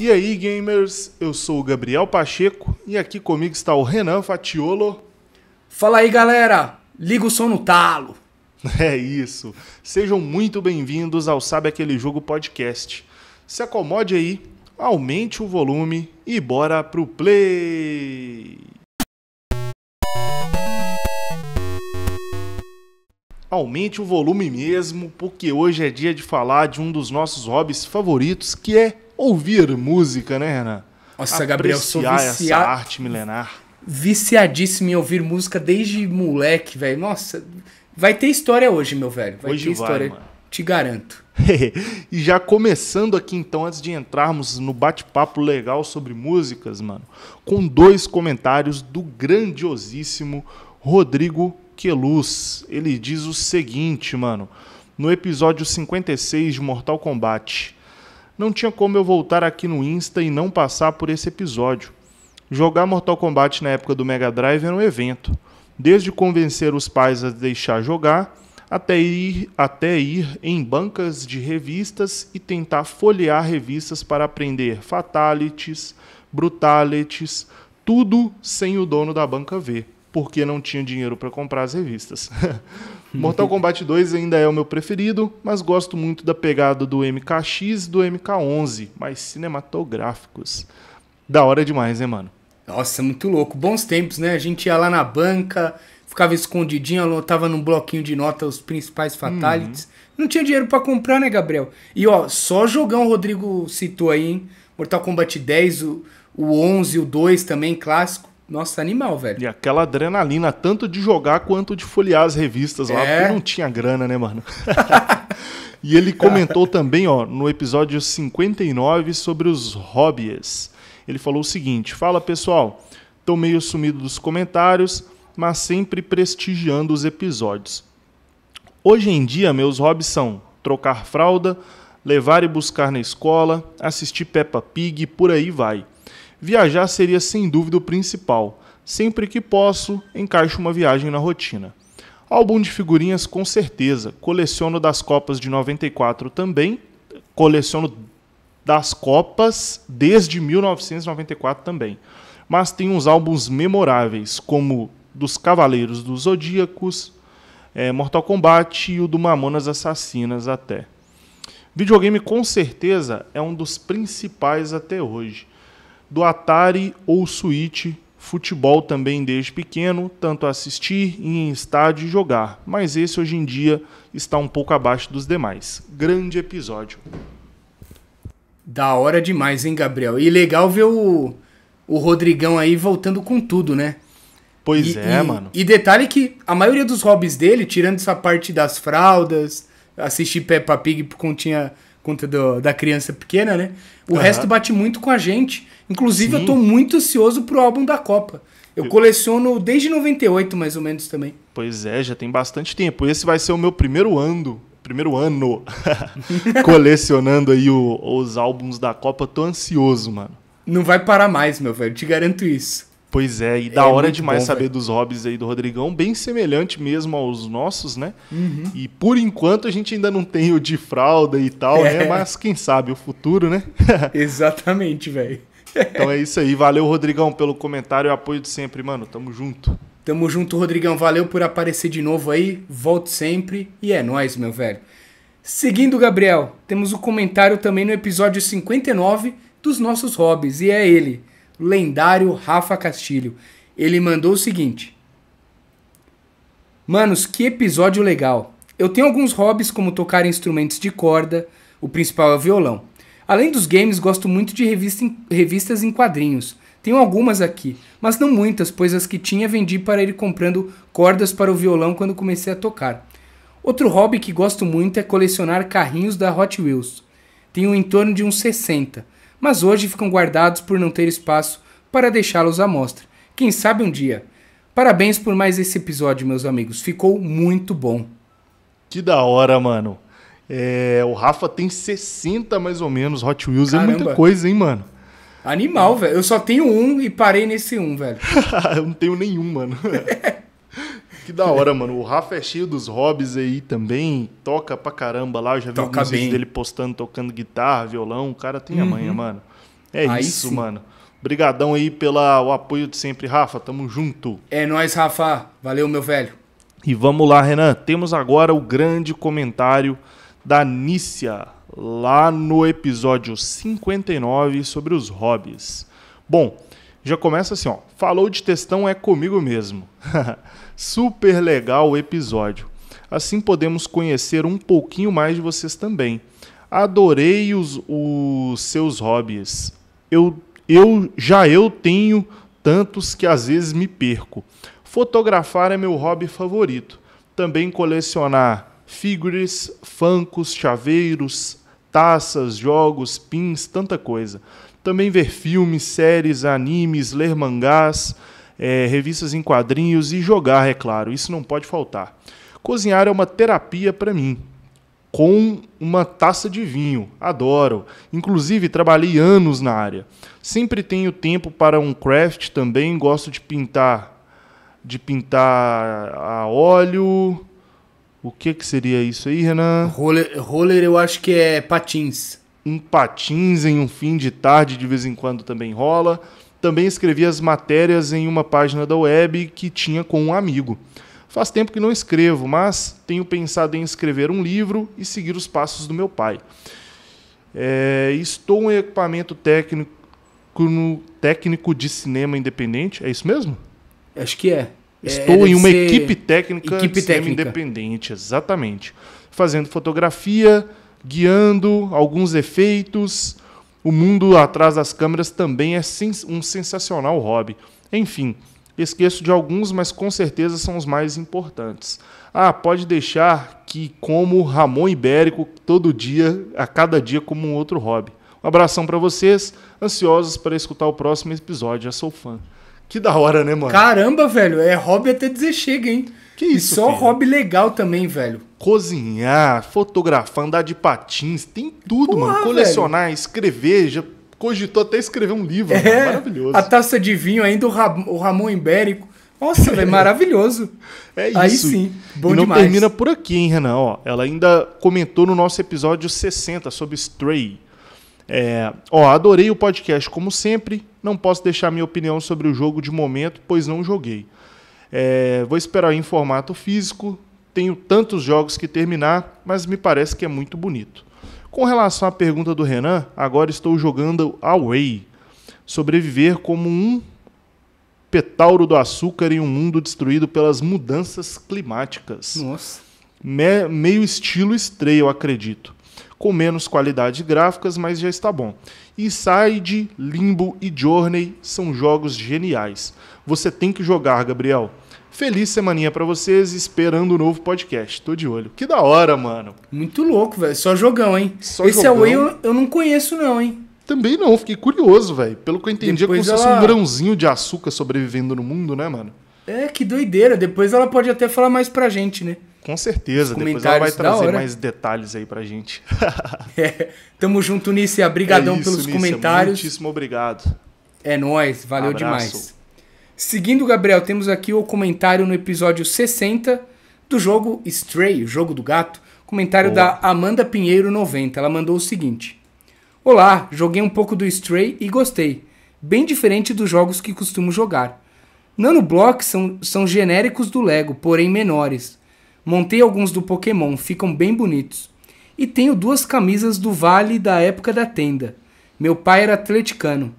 E aí, gamers? Eu sou o Gabriel Pacheco e aqui comigo está o Renan Fatiolo. Fala aí, galera! Liga o som no talo! É isso. Sejam muito bem-vindos ao Sabe Aquele Jogo Podcast. Se acomode aí, aumente o volume e bora pro play! Aumente o volume mesmo, porque hoje é dia de falar de um dos nossos hobbies favoritos, que é ouvir música, né, Renan? Nossa, Gabriel, sou viciado. essa arte milenar. Viciadíssimo em ouvir música desde moleque, velho. Nossa, vai ter história hoje, meu velho. Vai hoje ter história. Vai, te garanto. e já começando aqui então, antes de entrarmos no bate-papo legal sobre músicas, mano, com dois comentários do grandiosíssimo Rodrigo Queluz. Ele diz o seguinte, mano. No episódio 56 de Mortal Kombat, não tinha como eu voltar aqui no Insta e não passar por esse episódio. Jogar Mortal Kombat na época do Mega Drive era um evento, desde convencer os pais a deixar jogar, até ir, até ir em bancas de revistas e tentar folhear revistas para aprender fatalities, brutalities, tudo sem o dono da banca ver, porque não tinha dinheiro para comprar as revistas. Mortal Kombat 2 ainda é o meu preferido, mas gosto muito da pegada do MKX e do MK11, mais cinematográficos. Da hora demais, né, mano? Nossa, é muito louco. Bons tempos, né? A gente ia lá na banca, ficava escondidinho, anotava num bloquinho de nota os principais fatalities. Uhum. Não tinha dinheiro para comprar, né, Gabriel? E ó, só jogão o Rodrigo citou aí, hein? Mortal Kombat 10, o, o 11, o 2 também, clássico. Nossa, animal, velho. E aquela adrenalina, tanto de jogar quanto de folhear as revistas é. lá, porque não tinha grana, né, mano? e ele comentou também, ó, no episódio 59 sobre os hobbies. Ele falou o seguinte: "Fala, pessoal, tô meio sumido dos comentários, mas sempre prestigiando os episódios. Hoje em dia, meus hobbies são trocar fralda, levar e buscar na escola, assistir Peppa Pig, por aí vai." viajar seria sem dúvida o principal. Sempre que posso, encaixo uma viagem na rotina. Álbum de figurinhas, com certeza. Coleciono das Copas de 94 também. Coleciono das Copas desde 1994 também. Mas tem uns álbuns memoráveis, como dos Cavaleiros dos Zodíacos, é, Mortal Kombat e o do Mamonas Assassinas até. Videogame com certeza é um dos principais até hoje do Atari ou Switch. Futebol também desde pequeno, tanto assistir em estádio e jogar, mas esse hoje em dia está um pouco abaixo dos demais. Grande episódio. Da hora demais, hein, Gabriel? E legal ver o, o Rodrigão aí voltando com tudo, né? Pois e, é, e, mano. E detalhe que a maioria dos hobbies dele, tirando essa parte das fraldas, assistir Peppa Pig porque não tinha conta do, da criança pequena, né? O uhum. resto bate muito com a gente. Inclusive, Sim. eu tô muito ansioso pro álbum da Copa. Eu, eu coleciono desde 98, mais ou menos, também. Pois é, já tem bastante tempo. Esse vai ser o meu primeiro ano, primeiro ano colecionando aí o, os álbuns da Copa. Tô ansioso, mano. Não vai parar mais, meu velho, te garanto isso. Pois é, e é da é hora demais bom, saber véio. dos hobbies aí do Rodrigão, bem semelhante mesmo aos nossos, né? Uhum. E por enquanto a gente ainda não tem o de fralda e tal, né? é. né? Mas quem sabe o futuro, né? Exatamente, velho. então é isso aí. Valeu, Rodrigão, pelo comentário e apoio de sempre, mano. Tamo junto. Tamo junto, Rodrigão. Valeu por aparecer de novo aí. Volte sempre. E é nóis, meu velho. Seguindo, Gabriel, temos o um comentário também no episódio 59 dos nossos hobbies. E é ele lendário Rafa Castilho. Ele mandou o seguinte: Manos, que episódio legal. Eu tenho alguns hobbies como tocar instrumentos de corda, o principal é o violão. Além dos games, gosto muito de revista em, revistas em quadrinhos. Tenho algumas aqui, mas não muitas, pois as que tinha vendi para ir comprando cordas para o violão quando comecei a tocar. Outro hobby que gosto muito é colecionar carrinhos da Hot Wheels. Tenho em torno de uns 60 mas hoje ficam guardados por não ter espaço para deixá-los à mostra. Quem sabe um dia. Parabéns por mais esse episódio, meus amigos. Ficou muito bom. Que da hora, mano. É, o Rafa tem 60 mais ou menos Hot Wheels. Caramba. É muita coisa, hein, mano? Animal, é. velho. Eu só tenho um e parei nesse um, velho. eu não tenho nenhum, mano. que da hora, mano. O Rafa é cheio dos hobbies aí também, toca pra caramba lá. Eu já vi toca alguns vídeos dele postando, tocando guitarra, violão. O cara tem uhum. a manha, mano. É aí isso, sim. mano. Obrigadão aí pelo apoio de sempre, Rafa. Tamo junto. É nós, Rafa. Valeu, meu velho. E vamos lá, Renan. Temos agora o grande comentário da Nícia, lá no episódio 59 sobre os hobbies. Bom, já começa assim, ó. Falou de textão é comigo mesmo. Super legal o episódio. Assim podemos conhecer um pouquinho mais de vocês também. Adorei os, os seus hobbies. Eu, eu já eu tenho tantos que às vezes me perco. Fotografar é meu hobby favorito. Também colecionar figures, fancos, chaveiros, taças, jogos, pins, tanta coisa. Também ver filmes, séries, animes, ler mangás é, revistas em quadrinhos e jogar, é claro. Isso não pode faltar. Cozinhar é uma terapia para mim. Com uma taça de vinho, adoro. Inclusive, trabalhei anos na área. Sempre tenho tempo para um craft também. Gosto de pintar, de pintar a óleo. O que, que seria isso aí, Renan? Roller, roller eu acho que é patins. Um patins em um fim de tarde de vez em quando também rola. Também escrevi as matérias em uma página da web que tinha com um amigo. Faz tempo que não escrevo, mas tenho pensado em escrever um livro e seguir os passos do meu pai. É, estou em equipamento técnico, no, técnico de cinema independente, é isso mesmo? Acho que é. Estou é, em uma equipe técnica equipe de técnica. cinema independente, exatamente. Fazendo fotografia, guiando alguns efeitos, o mundo atrás das câmeras também é um sensacional hobby. Enfim, esqueço de alguns, mas com certeza são os mais importantes. Ah, pode deixar que como Ramon Ibérico todo dia, a cada dia como um outro hobby. Um abração para vocês, ansiosos para escutar o próximo episódio. Já sou fã. Que da hora, né, mano? Caramba, velho, é hobby até dizer chega, hein? Que isso, E só filho? hobby legal também, velho cozinhar, fotografar, andar de patins, tem tudo, Porra, mano. Colecionar, velho. escrever, já cogitou até escrever um livro, é, mano. maravilhoso. A taça de vinho ainda o, Ram o Ramon Ibérico. Nossa, é maravilhoso. É isso. Aí sim, bom e não demais. termina por aqui, hein, Renan? Ó, ela ainda comentou no nosso episódio 60 sobre Stray. É, ó, adorei o podcast como sempre. Não posso deixar minha opinião sobre o jogo de momento, pois não joguei. É, vou esperar em formato físico, tenho tantos jogos que terminar, mas me parece que é muito bonito. Com relação à pergunta do Renan, agora estou jogando Away. Sobreviver como um petauro do açúcar em um mundo destruído pelas mudanças climáticas. Nossa. Me, meio estilo estreia, eu acredito. Com menos qualidade gráficas, mas já está bom. Inside, Limbo e Journey são jogos geniais. Você tem que jogar, Gabriel. Feliz semaninha para vocês, esperando o um novo podcast. Tô de olho. Que da hora, mano. Muito louco, velho. Só jogão, hein? Só Esse é jogão. away eu, eu não conheço, não, hein? Também não, fiquei curioso, velho. Pelo que eu entendi, Depois é como ela... se fosse um grãozinho de açúcar sobrevivendo no mundo, né, mano? É, que doideira. Depois ela pode até falar mais pra gente, né? Com certeza. Depois ela vai trazer mais detalhes aí pra gente. é, tamo junto, Nícia. Obrigadão é pelos Nícia. comentários. Muitíssimo obrigado. É nóis. Valeu Abraço. demais. Seguindo, Gabriel, temos aqui o comentário no episódio 60 do jogo Stray, o jogo do gato. Comentário Boa. da Amanda Pinheiro 90. Ela mandou o seguinte: Olá, joguei um pouco do Stray e gostei. Bem diferente dos jogos que costumo jogar. Nanoblocks são, são genéricos do Lego, porém menores. Montei alguns do Pokémon, ficam bem bonitos. E tenho duas camisas do Vale da época da tenda. Meu pai era atleticano.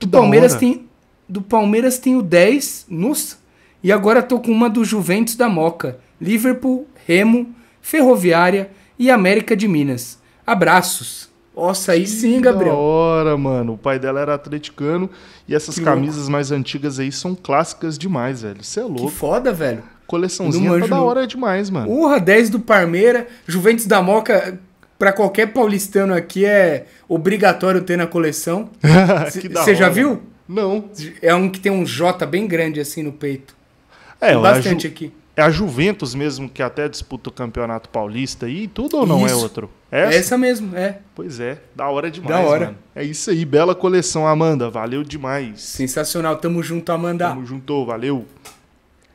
Do Palmeiras tem do Palmeiras tenho 10. nos E agora tô com uma do Juventus da Moca. Liverpool, Remo, Ferroviária e América de Minas. Abraços. Nossa, aí sim, Gabriel. Da hora, mano. O pai dela era atleticano e essas que camisas louco. mais antigas aí são clássicas demais, velho. Você é louco. Que foda, velho. Coleçãozinha tá da hora demais, mano. Urra, 10 do Parmeira, Juventus da Moca, para qualquer paulistano aqui é obrigatório ter na coleção. Você já viu? Não. É um que tem um J bem grande assim no peito. É, tem é bastante é aqui. É a Juventus mesmo que até disputa o Campeonato Paulista e tudo ou não é isso. é outro? Essa? É essa mesmo, é. Pois é, da hora demais, da hora. Mano. É isso aí, bela coleção, Amanda. Valeu demais. Sensacional, tamo junto, Amanda. Tamo junto, valeu.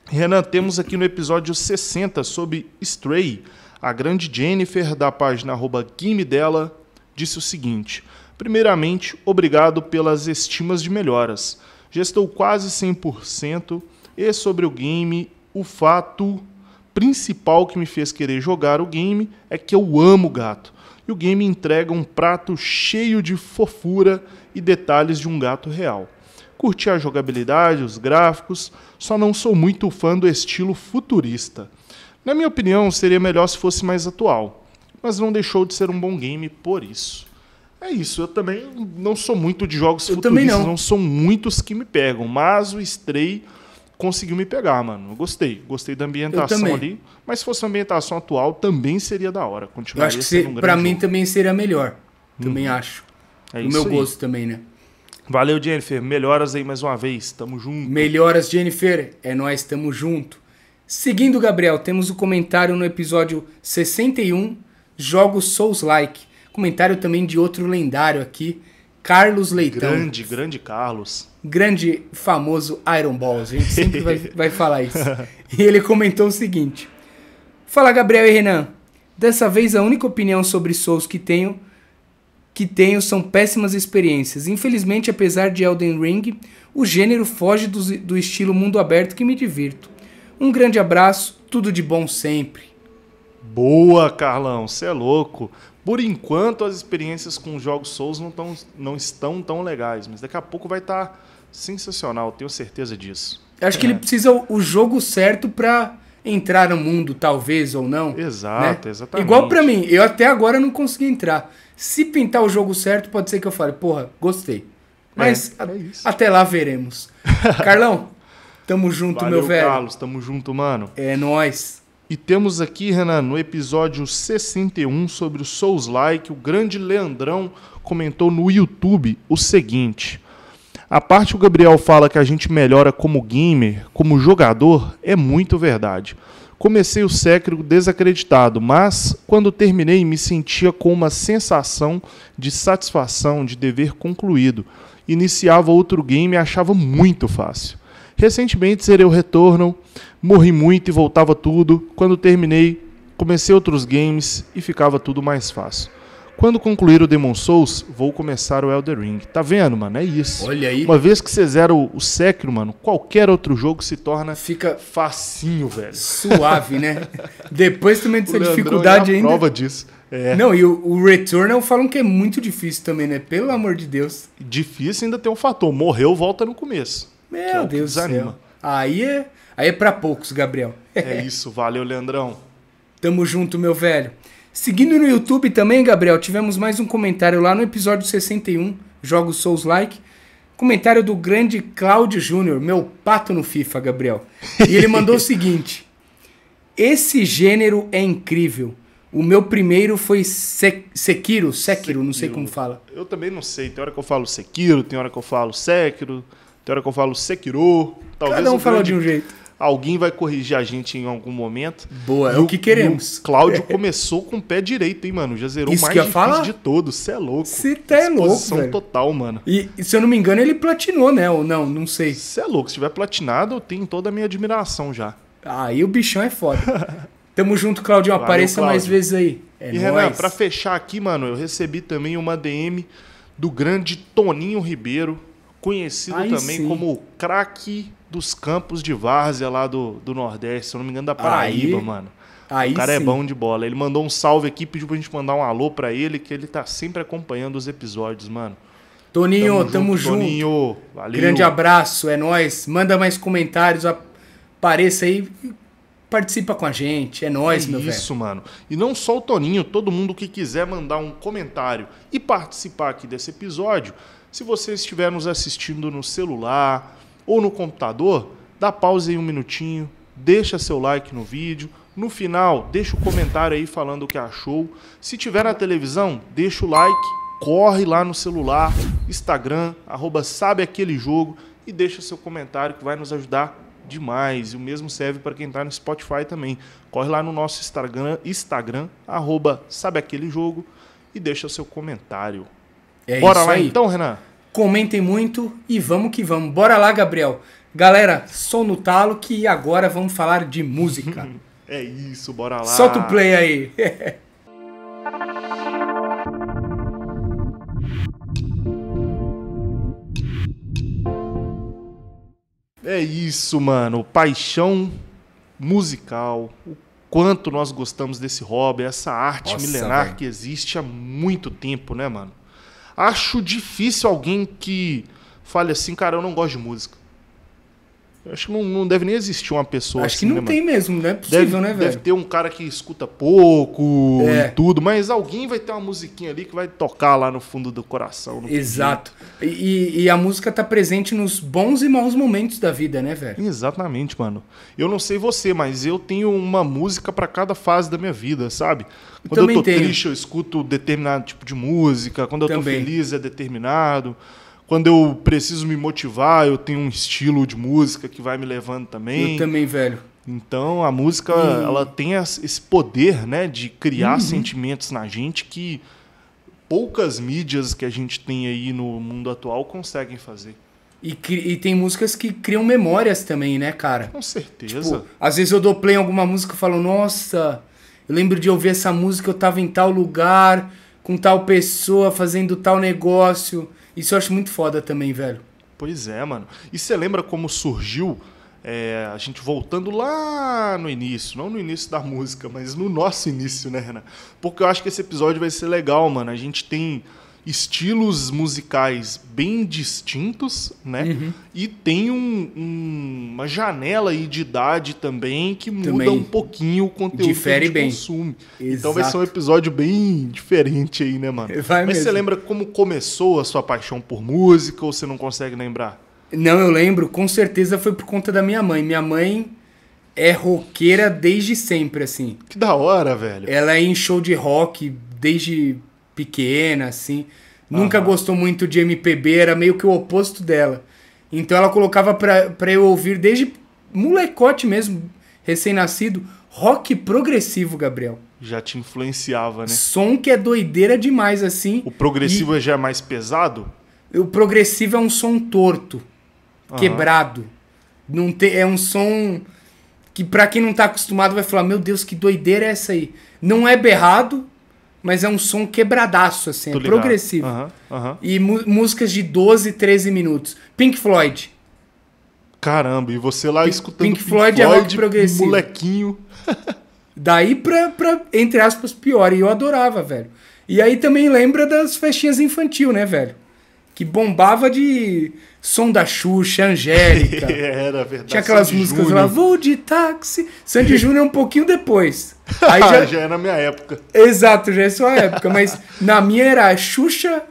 Renan, temos aqui no episódio 60 sobre Stray. A grande Jennifer, da página arroba Game dela, disse o seguinte: Primeiramente, obrigado pelas estimas de melhoras. Já estou quase 100% e sobre o game, o fato principal que me fez querer jogar o game é que eu amo gato. E o game entrega um prato cheio de fofura e detalhes de um gato real. Curti a jogabilidade, os gráficos, só não sou muito fã do estilo futurista. Na minha opinião, seria melhor se fosse mais atual, mas não deixou de ser um bom game por isso. É isso, eu também não sou muito de jogos eu futuristas, não. não. são muitos que me pegam, mas o Stray conseguiu me pegar, mano. Eu gostei, gostei da ambientação ali, mas se fosse a ambientação atual também seria da hora, continuaria eu acho que sendo um Para mim também seria melhor, também hum. acho. É o meu aí. gosto também, né? Valeu, Jennifer. Melhoras aí mais uma vez. Tamo junto. Melhoras, Jennifer. É nós, tamo junto. Seguindo, Gabriel, temos o um comentário no episódio 61, Jogos Souls Like Comentário também de outro lendário aqui, Carlos Leitão. Grande, grande Carlos. Grande, famoso Iron Balls. A gente sempre vai, vai falar isso. E ele comentou o seguinte: Fala Gabriel e Renan. Dessa vez a única opinião sobre Souls que tenho que tenho são péssimas experiências. Infelizmente, apesar de Elden Ring, o gênero foge do, do estilo mundo aberto que me divirto. Um grande abraço, tudo de bom sempre. Boa, Carlão, você é louco. Por enquanto, as experiências com jogos Souls não, tão, não estão tão legais, mas daqui a pouco vai estar tá sensacional, tenho certeza disso. acho é. que ele é. precisa o jogo certo para entrar no mundo, talvez ou não. Exato, né? exatamente. Igual para mim, eu até agora não consegui entrar. Se pintar o jogo certo, pode ser que eu fale, porra, gostei. É, mas é, é até lá veremos. Carlão, tamo junto, Valeu, meu velho. Carlos, tamo junto, mano. É nós. E temos aqui, Renan, no episódio 61 sobre o Souls Like, o grande Leandrão comentou no YouTube o seguinte: A parte que o Gabriel fala que a gente melhora como gamer, como jogador, é muito verdade. Comecei o século desacreditado, mas quando terminei me sentia com uma sensação de satisfação de dever concluído. Iniciava outro game e achava muito fácil. Recentemente serei o retorno Morri muito e voltava tudo. Quando terminei, comecei outros games e ficava tudo mais fácil. Quando concluir o Demon Souls, vou começar o Elder Ring. Tá vendo, mano? É isso. Olha aí. Uma vez que você zera o, o Sekiro, mano, qualquer outro jogo se torna fica facinho, velho. Suave, né? Depois também dessa é dificuldade é ainda. prova disso. É. Não, e o, o Returnal falam que é muito difícil também, né? Pelo amor de Deus. Difícil ainda tem um fator, morreu, volta no começo. Meu é Deus do céu. Aí é, aí é para poucos, Gabriel. É isso, valeu, Leandrão. Tamo junto, meu velho. Seguindo no YouTube também, Gabriel, tivemos mais um comentário lá no episódio 61, Jogos Souls Like. Comentário do grande Cláudio Júnior, meu pato no FIFA, Gabriel. E ele mandou o seguinte: Esse gênero é incrível. O meu primeiro foi Sek Sekiro, Sekiro, Sekiro, não sei como fala. Eu também não sei. Tem hora que eu falo Sekiro, tem hora que eu falo Sekiro. Tem hora que eu falo Sekiro. Talvez Cada um fala de um jeito. Alguém vai corrigir a gente em algum momento. Boa, é o que queremos. O Cláudio começou com o pé direito, hein, mano? Já zerou Isso mais difícil falar? de todos. Você é louco. Você tá é louco, velho. total, mano. E, se eu não me engano, ele platinou, né? Ou não, não sei. Você é louco. Se tiver platinado, eu tenho toda a minha admiração já. Aí ah, o bichão é foda. Tamo junto, Cláudio. Valeu, Apareça Claudio. mais vezes aí. É e nóis. Renan, pra fechar aqui, mano, eu recebi também uma DM do grande Toninho Ribeiro conhecido Aí também sim. como o craque dos campos de várzea lá do, do Nordeste, se eu não me engano, da Paraíba, Aí... mano. Aí o cara é sim. é bom de bola. Ele mandou um salve aqui, pediu pra gente mandar um alô pra ele, que ele tá sempre acompanhando os episódios, mano. Toninho, tamo, tamo junto. Toninho, valeu. Grande abraço, é nós. Manda mais comentários, apareça aí, participa com a gente, é nós, é meu isso, velho. Isso, mano. E não só o Toninho, todo mundo que quiser mandar um comentário e participar aqui desse episódio, se você estiver nos assistindo no celular ou no computador, dá pausa em um minutinho, deixa seu like no vídeo. No final, deixa o comentário aí falando o que achou. Se tiver na televisão, deixa o like, corre lá no celular, Instagram, arroba sabe aquele jogo e deixa seu comentário que vai nos ajudar demais. E o mesmo serve para quem está no Spotify também. Corre lá no nosso Instagram, Instagram arroba sabe aquele jogo e deixa seu comentário. É Bora lá aí. então, Renan. Comentem muito e vamos que vamos. Bora lá, Gabriel. Galera, som no talo que agora vamos falar de música. é isso, bora lá. Solta o play aí. É isso, mano. Paixão musical. O quanto nós gostamos desse hobby, essa arte Nossa, milenar véio. que existe há muito tempo, né, mano? Acho difícil alguém que fale assim, cara, eu não gosto de música. Acho que não, não, deve nem existir uma pessoa Acho assim, que não né, tem mano? mesmo, não é possível, né, deve, né, velho? Deve ter um cara que escuta pouco é. e tudo, mas alguém vai ter uma musiquinha ali que vai tocar lá no fundo do coração. Exato. E, e, a música tá presente nos bons e maus momentos da vida, né, velho? Exatamente, mano. Eu não sei você, mas eu tenho uma música para cada fase da minha vida, sabe? Quando eu, eu tô tenho. triste, eu escuto determinado tipo de música. Quando eu Também. tô feliz, é determinado. Quando eu preciso me motivar, eu tenho um estilo de música que vai me levando também. Eu também, velho. Então a música hum. ela tem esse poder, né, de criar uhum. sentimentos na gente que poucas mídias que a gente tem aí no mundo atual conseguem fazer. E, e tem músicas que criam memórias também, né, cara? Com certeza. Tipo, às vezes eu dou play em alguma música e falo, nossa, eu lembro de ouvir essa música, eu tava em tal lugar, com tal pessoa, fazendo tal negócio. Isso eu acho muito foda também, velho. Pois é, mano. E você lembra como surgiu é, a gente voltando lá no início, não no início da música, mas no nosso início, né, Renan? Porque eu acho que esse episódio vai ser legal, mano. A gente tem estilos musicais bem distintos, né? Uhum. E tem um, um, uma janela aí de idade também que também muda um pouquinho o conteúdo Difere que a gente bem. consume. Exato. Então vai ser um episódio bem diferente aí, né, mano? Vai Mas mesmo. você lembra como começou a sua paixão por música ou você não consegue lembrar? Não, eu lembro. Com certeza foi por conta da minha mãe. Minha mãe é roqueira desde sempre, assim. Que da hora, velho. Ela é em show de rock desde pequena, assim. Uhum. Nunca gostou muito de MPB, era meio que o oposto dela. Então ela colocava pra, pra eu ouvir desde molecote mesmo, recém-nascido, rock progressivo, Gabriel. Já te influenciava, né? Som que é doideira demais, assim. O progressivo e... já é mais pesado? O progressivo é um som torto, uhum. quebrado. Não te... É um som que, para quem não tá acostumado, vai falar: Meu Deus, que doideira é essa aí? Não é berrado, mas é um som quebradaço, assim, é progressivo. E músicas de 12, 13 minutos. Pink Floyd. Caramba, e você lá Pink, escutando Pink Floyd, Pink Floyd é rock progressivo. molequinho. Daí pra, pra, entre aspas, pior. E eu adorava, velho. E aí também lembra das festinhas infantil, né, velho? que bombava de som da Xuxa, Angélica. É, era verdade. Tinha aquelas Sandy músicas Júnior. lá, vou de táxi. Sandy Júnior é um pouquinho depois. Aí já... já é na minha época. Exato, já é sua época. Mas na minha era a Xuxa,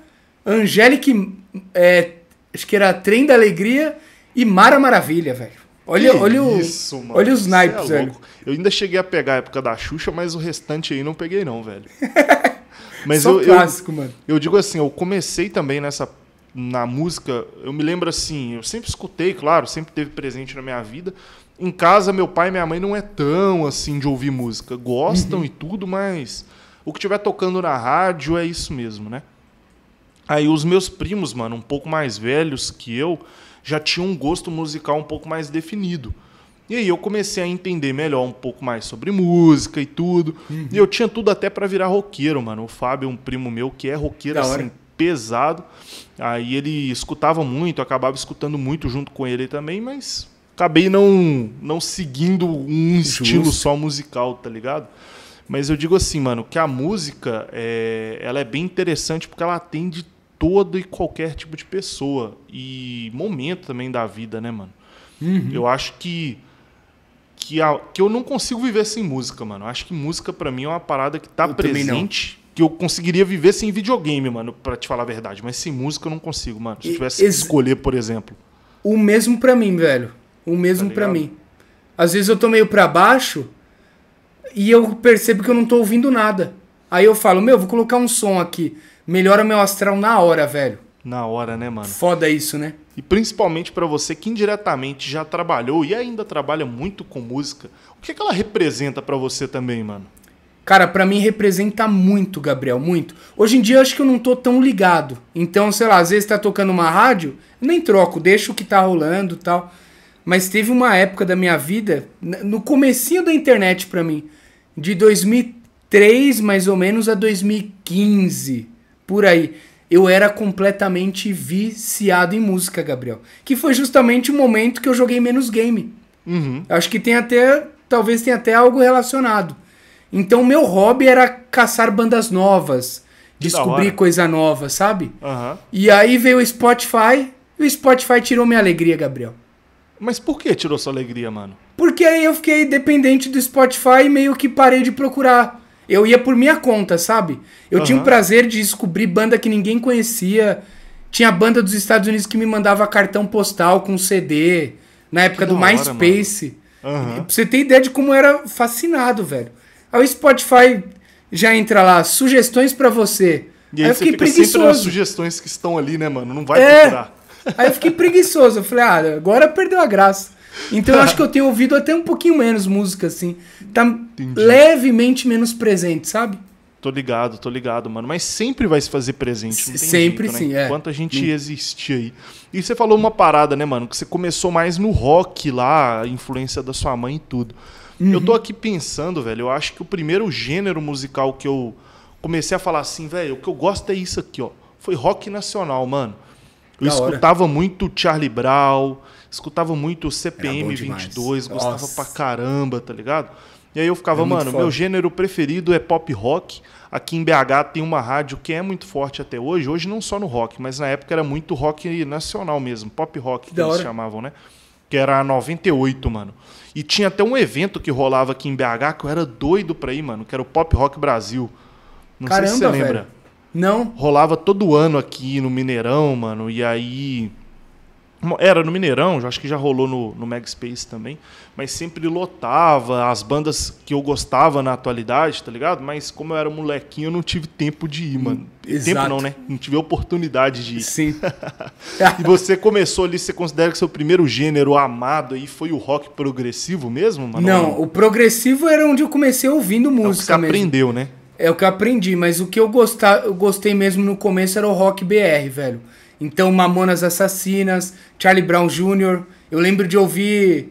Angélica, é, acho que era Trem da Alegria e Mara Maravilha, velho. Olha, olha, o, olha os é naipes, é velho. Eu ainda cheguei a pegar a época da Xuxa, mas o restante aí não peguei não, velho. Mas Só eu, clássico, eu, mano. Eu digo assim, eu comecei também nessa na música, eu me lembro assim, eu sempre escutei, claro, sempre teve presente na minha vida. Em casa, meu pai e minha mãe não é tão assim de ouvir música. Gostam uhum. e tudo, mas o que tiver tocando na rádio é isso mesmo, né? Aí os meus primos, mano, um pouco mais velhos que eu, já tinham um gosto musical um pouco mais definido. E aí eu comecei a entender melhor um pouco mais sobre música e tudo. Uhum. E eu tinha tudo até para virar roqueiro, mano. O Fábio é um primo meu que é roqueiro assim, pesado. Aí ele escutava muito, acabava escutando muito junto com ele também, mas acabei não, não seguindo um Justo. estilo só musical, tá ligado? Mas eu digo assim, mano, que a música é, ela é bem interessante porque ela atende todo e qualquer tipo de pessoa e momento também da vida, né, mano? Uhum. Eu acho que que, a, que eu não consigo viver sem música, mano. acho que música para mim é uma parada que tá eu presente que eu conseguiria viver sem videogame, mano, para te falar a verdade. Mas sem música eu não consigo, mano. Se eu tivesse Ex que escolher, por exemplo. O mesmo para mim, velho. O mesmo tá para mim. Às vezes eu tô meio pra baixo e eu percebo que eu não tô ouvindo nada. Aí eu falo, meu, vou colocar um som aqui. Melhora meu astral na hora, velho. Na hora, né, mano? Foda isso, né? E principalmente para você que indiretamente já trabalhou e ainda trabalha muito com música, o que, é que ela representa para você também, mano? Cara, para mim representa muito, Gabriel, muito. Hoje em dia acho que eu não tô tão ligado. Então, sei lá, às vezes tá tocando uma rádio, nem troco, deixo o que tá rolando, tal. Mas teve uma época da minha vida, no comecinho da internet para mim, de 2003 mais ou menos a 2015, por aí eu era completamente viciado em música, Gabriel. Que foi justamente o momento que eu joguei menos game. Uhum. Acho que tem até. Talvez tenha até algo relacionado. Então, meu hobby era caçar bandas novas, que descobrir coisa nova, sabe? Uhum. E aí veio o Spotify, e o Spotify tirou minha alegria, Gabriel. Mas por que tirou sua alegria, mano? Porque aí eu fiquei dependente do Spotify e meio que parei de procurar. Eu ia por minha conta, sabe? Eu uhum. tinha o prazer de descobrir banda que ninguém conhecia. Tinha banda dos Estados Unidos que me mandava cartão postal com CD, na época que do MySpace. Uhum. Pra você ter ideia de como eu era fascinado, velho. Aí o Spotify já entra lá, sugestões para você. E aí, aí eu fiquei você fica preguiçoso. sempre nas sugestões que estão ali, né, mano? Não vai é. procurar. Aí eu fiquei preguiçoso. Eu falei, ah, agora perdeu a graça. Então eu acho que eu tenho ouvido até um pouquinho menos música, assim. Tá Entendi. levemente menos presente, sabe? Tô ligado, tô ligado, mano. Mas sempre vai se fazer presente. sempre jeito, né? sim, né? é. Enquanto a gente sim. existir aí. E você falou uma parada, né, mano? Que você começou mais no rock lá, a influência da sua mãe e tudo. Uhum. Eu tô aqui pensando, velho, eu acho que o primeiro gênero musical que eu comecei a falar assim, velho, o que eu gosto é isso aqui, ó. Foi rock nacional, mano. Eu da escutava hora. muito Charlie Brown, escutava muito CPM 22, Nossa. gostava pra caramba, tá ligado? E aí eu ficava, é mano, meu gênero preferido é pop rock. Aqui em BH tem uma rádio que é muito forte até hoje. Hoje não só no rock, mas na época era muito rock nacional mesmo, pop rock que, que eles hora. chamavam, né? que era a 98, mano. E tinha até um evento que rolava aqui em BH que eu era doido pra ir, mano, que era o Pop Rock Brasil. Não Caramba, sei se você lembra. Velho. Não. Rolava todo ano aqui no Mineirão, mano, e aí era no Mineirão, acho que já rolou no, no Magspace também, mas sempre lotava as bandas que eu gostava na atualidade, tá ligado? Mas como eu era molequinho, eu não tive tempo de ir, mano. Exato. Hum, tempo não, né? Não tive oportunidade de ir. Sim. e você começou ali, você considera que seu primeiro gênero amado aí foi o rock progressivo mesmo, mano? Não, o progressivo era onde eu comecei ouvindo música. É o que você mesmo. aprendeu, né? É o que eu aprendi, mas o que eu, gostar, eu gostei mesmo no começo era o rock BR, velho. Então, Mamonas Assassinas, Charlie Brown Jr. Eu lembro de ouvir.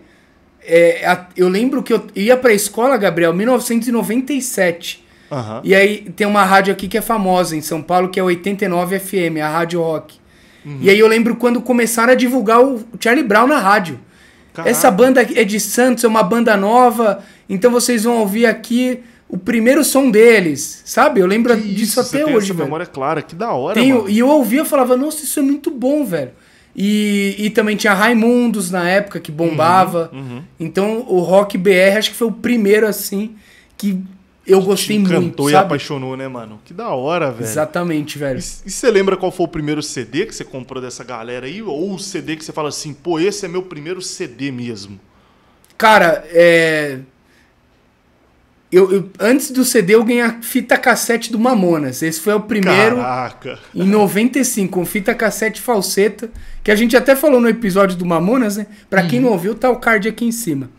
É, a, eu lembro que eu ia pra escola, Gabriel, 1997. Uhum. E aí tem uma rádio aqui que é famosa em São Paulo, que é 89 FM, a Rádio Rock. Uhum. E aí eu lembro quando começaram a divulgar o Charlie Brown na rádio. Caraca. Essa banda é de Santos, é uma banda nova, então vocês vão ouvir aqui o primeiro som deles, sabe? Eu lembro que disso isso, até você tem hoje. Essa velho. memória clara, que da hora. Tenho, mano. E eu ouvia e falava, nossa, isso é muito bom, velho. E, e também tinha Raimundos na época que bombava. Uhum, uhum. Então o Rock BR acho que foi o primeiro assim que eu gostei Te encantou muito. Encantou e apaixonou, né, mano? Que da hora, velho. Exatamente, velho. E você lembra qual foi o primeiro CD que você comprou dessa galera aí? Ou o CD que você fala assim, pô, esse é meu primeiro CD mesmo? Cara, é eu, eu, antes do CD, eu ganhei a fita cassete do Mamonas. Esse foi o primeiro. Caraca! Em 95, com fita cassete falseta. Que a gente até falou no episódio do Mamonas, né? Pra uhum. quem não ouviu, tá o card aqui em cima.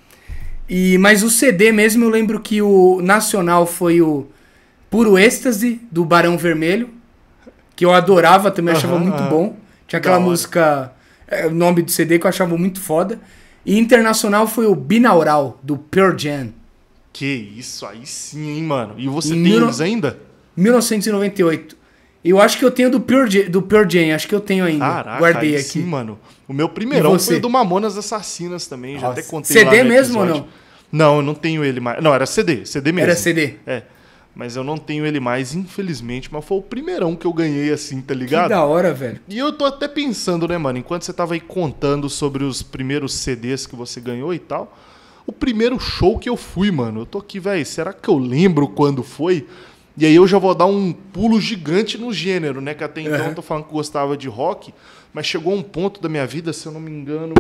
E, mas o CD mesmo, eu lembro que o Nacional foi o Puro Êxtase, do Barão Vermelho. Que eu adorava também, achava uhum, muito uhum. bom. Tinha aquela música. É, o nome do CD que eu achava muito foda. E internacional foi o Binaural, do Pearl Jam. Que isso aí sim, hein, mano. E você tem Mil... eles ainda? 1998. Eu acho que eu tenho do Pure, do Pure Jam, acho que eu tenho ainda. Caraca, Guardei aqui. Sim, mano. O meu primeiro foi do Mamonas Assassinas também, Nossa. já até contei CD mesmo ou não? Não, eu não tenho ele mais. Não, era CD, CD mesmo. Era CD. É. Mas eu não tenho ele mais, infelizmente. Mas foi o primeirão que eu ganhei, assim, tá ligado? Que da hora, velho. E eu tô até pensando, né, mano? Enquanto você tava aí contando sobre os primeiros CDs que você ganhou e tal, o primeiro show que eu fui, mano. Eu tô aqui, velho, será que eu lembro quando foi? E aí eu já vou dar um pulo gigante no gênero, né? Que até então uhum. eu tô falando que gostava de rock, mas chegou um ponto da minha vida, se eu não me engano,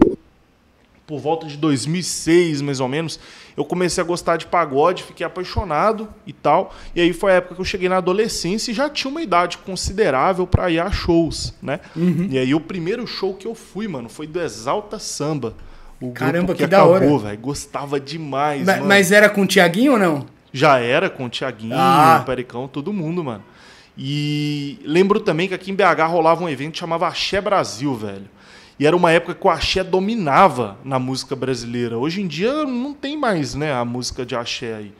por volta de 2006, mais ou menos, eu comecei a gostar de pagode, fiquei apaixonado e tal. E aí foi a época que eu cheguei na adolescência e já tinha uma idade considerável para ir a shows, né? Uhum. E aí o primeiro show que eu fui, mano, foi do Exalta Samba. O Caramba, que, que acabou, da hora. Véio, gostava demais, mano. Mas era com o Tiaguinho ou não? Já era com o Tiaguinho, ah. o Pericão, todo mundo, mano. E lembro também que aqui em BH rolava um evento que chamava Axé Brasil, velho. E era uma época que o axé dominava na música brasileira. Hoje em dia não tem mais, né, a música de axé aí.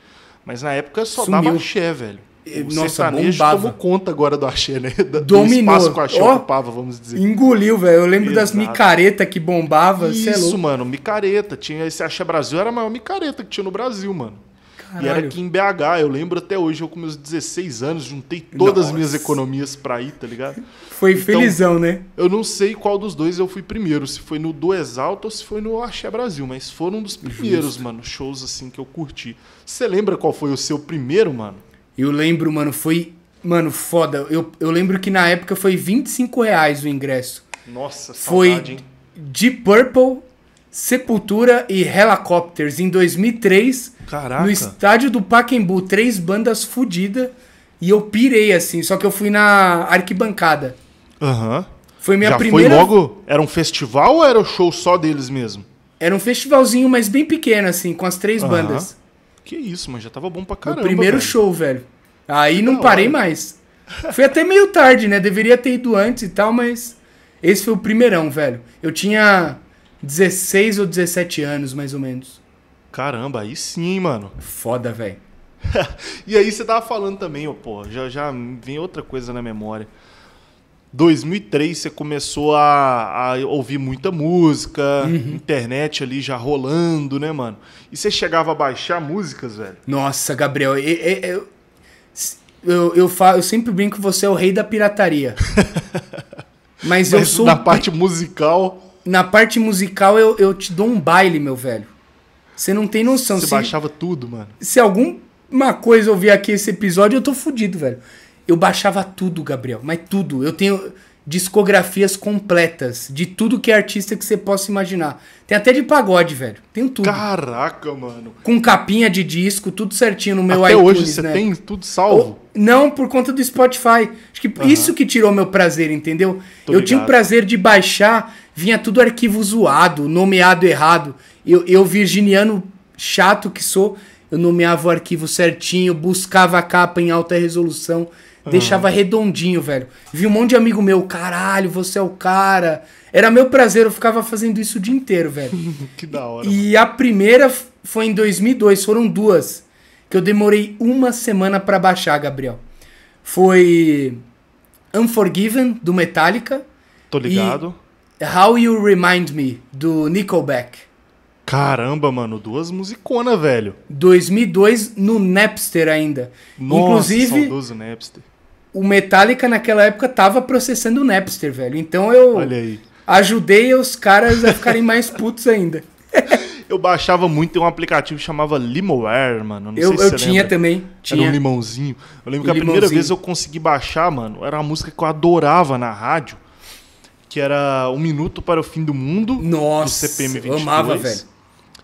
Mas na época só Sumiu. dava axé, velho. O Nossa, tomou conta agora do axé, né? Do, Dominou. espaço que o axé oh, ocupava, vamos dizer. Engoliu, velho. Eu lembro Exato. das micareta que bombava. É Isso, é louco. mano. Micareta. Tinha esse axé Brasil. Era a maior micareta que tinha no Brasil, mano. Caralho. E era aqui em BH. Eu lembro até hoje, eu com meus 16 anos, juntei todas Nossa. as minhas economias pra ir, tá ligado? Foi então, felizão, né? Eu não sei qual dos dois eu fui primeiro. Se foi no Do Exalto ou se foi no Axé Brasil. Mas foram um dos primeiros, Justo. mano, shows assim que eu curti. Você lembra qual foi o seu primeiro, mano? Eu lembro, mano, foi. Mano, foda. Eu, eu lembro que na época foi 25 reais o ingresso. Nossa, foi hein? de Purple, Sepultura e Helicopters em 2003. Caraca. No estádio do Pacaembu, três bandas fodidas. E eu pirei, assim, só que eu fui na arquibancada. Aham. Uhum. Foi minha Já primeira. Foi logo? Era um festival ou era o show só deles mesmo? Era um festivalzinho, mas bem pequeno, assim, com as três uhum. bandas que isso, mano já tava bom pra caramba. O primeiro velho. show, velho. Aí não, não parei é. mais. Foi até meio tarde, né? Deveria ter ido antes e tal, mas esse foi o primeirão, velho. Eu tinha 16 ou 17 anos, mais ou menos. Caramba, aí sim, mano. Foda, velho. e aí você tava falando também, ó, pô, já, já vem outra coisa na memória. 2003 você começou a, a ouvir muita música, uhum. internet ali já rolando, né, mano? E você chegava a baixar músicas, velho? Nossa, Gabriel, eu, eu, eu, falo, eu sempre brinco que você é o rei da pirataria. Mas, Mas eu sou. Na parte musical. Na parte musical eu, eu te dou um baile, meu velho. Você não tem noção. Você se, baixava tudo, mano. Se alguma coisa eu vi aqui esse episódio, eu tô fudido, velho. Eu baixava tudo, Gabriel, mas tudo. Eu tenho discografias completas de tudo que é artista que você possa imaginar. Tem até de pagode, velho. Tem tudo. Caraca, mano. Com capinha de disco, tudo certinho no meu até iTunes, hoje você né? tem tudo salvo? Ou, não, por conta do Spotify. Acho que isso que tirou meu prazer, entendeu? Tô eu ligado. tinha o prazer de baixar, vinha tudo arquivo zoado, nomeado errado. Eu, eu virginiano chato que sou, eu nomeava o arquivo certinho, buscava a capa em alta resolução. Ah. Deixava uhum. redondinho, velho. Vi um monte de amigo meu, caralho, você é o cara. Era meu prazer, eu ficava fazendo isso o dia inteiro, velho. que da hora. E mano. a primeira foi em 2002, foram duas. Que eu demorei uma semana para baixar, Gabriel. Foi Unforgiven, do Metallica. Tô ligado. How You Remind Me, do Nickelback. Caramba, mano, duas musicona, velho. 2002 no Napster ainda. Nossa, Inclusive, saudoso Napster. O Metallica naquela época tava processando o Napster, velho. Então eu ajudei os caras a ficarem mais putos ainda. eu baixava muito, tem um aplicativo que chamava Limoware, mano. Não eu, sei se eu tinha lembra. também. Tinha. Era um limãozinho. Eu lembro que a primeira vez eu consegui baixar, mano, era uma música que eu adorava na rádio que era Um Minuto para o Fim do Mundo, Nossa, do CPM 22. amava, velho.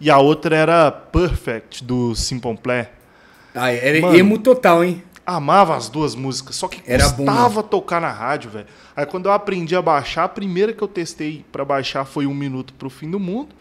E a outra era Perfect, do Simple Play. Ah, era Mano, emo total, hein? Amava as duas músicas, só que era custava bom, tocar na rádio, velho. Aí quando eu aprendi a baixar, a primeira que eu testei para baixar foi Um Minuto para o Fim do Mundo